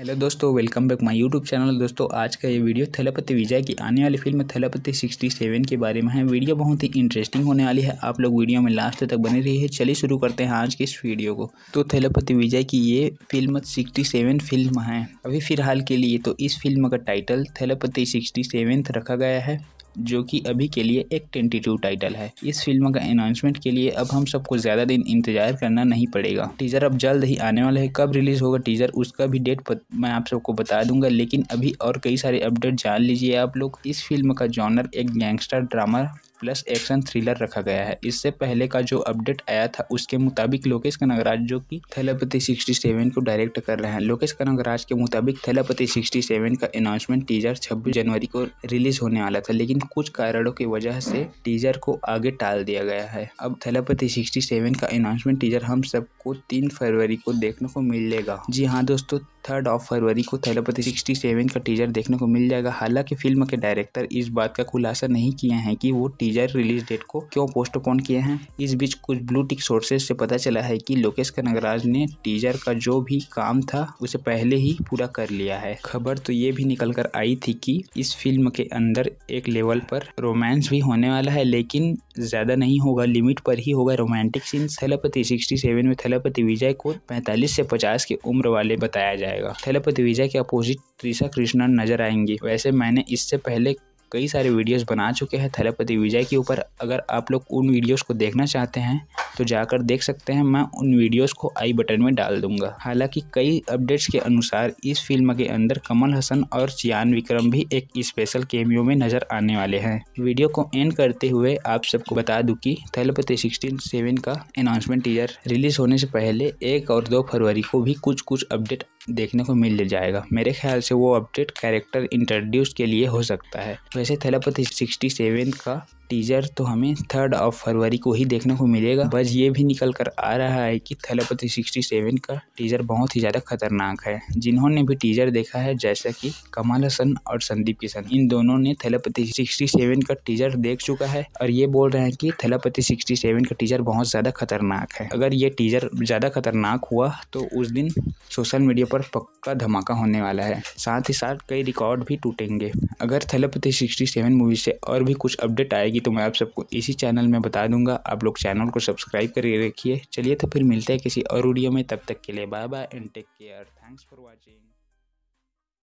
hello दोस्तों welcome back my YouTube channel दोस्तों आज का ये वीडियो थलपति विजय की आने वाली फिल्म थलपति 67 के बारे में है वीडियो बहुत ही इंटरेस्टिंग होने वाली है आप लोग वीडियो में लास्ट तक बने रहिए चलिए शुरू करते हैं आज के इस वीडियो को तो थलपति विजय की ये फिल्म सिक्सटी फिल्म है अभी फिलहाल के लिए तो इस फिल्म का टाइटल थलपति सिक्सटी रखा गया है जो कि अभी के लिए एक टेंटेटिव टाइटल है इस फिल्म का अनाउंसमेंट के लिए अब हम सबको ज़्यादा दिन इंतजार करना नहीं पड़ेगा टीजर अब जल्द ही आने वाला है कब रिलीज़ होगा टीजर उसका भी डेट मैं आप सबको बता दूंगा लेकिन अभी और कई सारे अपडेट जान लीजिए आप लोग इस फिल्म का जॉनर एक gangster drama plus action thriller रखा गया है इससे पहले का जो अपडेट आया था उसके मुताबिक लोकेश कनगराज जो कि थैलापति 67 को डायरेक्ट कर रहे हैं लोकेश कनगराज के मुताबिक थैलापति 67 का अनाउंसमेंट टीजर 26 जनवरी को रिलीज होने वाला था लेकिन कुछ कारणों की वजह से टीजर को आगे टाल दिया गया है अब थैलापति सिक्सटी का अनाउंसमेंट टीजर हम सबको तीन फरवरी को देखने को मिलेगा जी हाँ दोस्तों थर्ड ऑफ फरवरी को थैलापति सिक्सटी सेवन का टीजर देखने को मिल जाएगा हालांकि फिल्म के डायरेक्टर इस बात का खुलासा नहीं किए हैं कि वो टीजर रिलीज डेट को क्यों पोस्टपोन किए हैं इस बीच कुछ ब्लू टिक सोर्सेज से पता चला है कि लोकेश कनगराज ने टीजर का जो भी काम था उसे पहले ही पूरा कर लिया है खबर तो ये भी निकल कर आई थी कि इस फिल्म के अंदर एक लेवल पर रोमांस भी होने वाला है लेकिन ज़्यादा नहीं होगा लिमिट पर ही होगा romantic scene Thalapathy sixty seven में थलपति विजय को पैंतालीस से पचास की उम्र वाले बताया जाएगा थेलापति विजय के अपोजिट त्रिशा कृष्णन नजर आएंगी वैसे मैंने इससे पहले कई सारे वीडियोस बना चुके हैं थेलापति विजय के ऊपर अगर आप लोग उन वीडियोस को देखना चाहते हैं तो जाकर देख सकते हैं मैं उन वीडियोस को आई बटन में डाल दूंगा हालांकि कई अपडेट्स के अनुसार इस फिल्म के अंदर कमल हसन और चियान विक्रम भी एक स्पेशल केमियो में नजर आने वाले हैं वीडियो को एंड करते हुए आप सबको बता दूं कि थलपति सिक्सटीन सेवन का अनाउंसमेंट टीजर रिलीज होने से पहले एक और दो फरवरी को भी कुछ कुछ अपडेट देखने को मिल जाएगा मेरे ख्याल से वो अपडेट कैरेक्टर इंट्रोड्यूस के लिए हो सकता है वैसे थलपति सिक्सटी सेवन का टीजर तो हमें थर्ड ऑफ फरवरी को ही देखने को मिलेगा बस ये भी निकल कर आ रहा है कि थलपति सिक्सटी सेवन का टीजर बहुत ही ज़्यादा खतरनाक है जिन्होंने भी टीजर देखा है जैसा कि कमल हसन और संदीप किशन इन दोनों ने थलपति सिक्सटी सेवन का टीजर देख चुका है और ये बोल रहे हैं कि थलपति सिक्सटी सेवन का टीजर बहुत ज़्यादा खतरनाक है अगर ये टीजर ज़्यादा खतरनाक हुआ तो उस दिन सोशल मीडिया पर पक्का धमाका होने वाला है साथ ही साथ कई रिकॉर्ड भी टूटेंगे अगर थलपति सिक्सटी सेवन मूवी से और भी कुछ अपडेट आएगी रहेगी तो मैं आप सबको इसी चैनल में बता दूंगा आप लोग चैनल को सब्सक्राइब करके रखिए चलिए तो फिर मिलते हैं किसी और वीडियो में तब तक के लिए bye bye and take care thanks for watching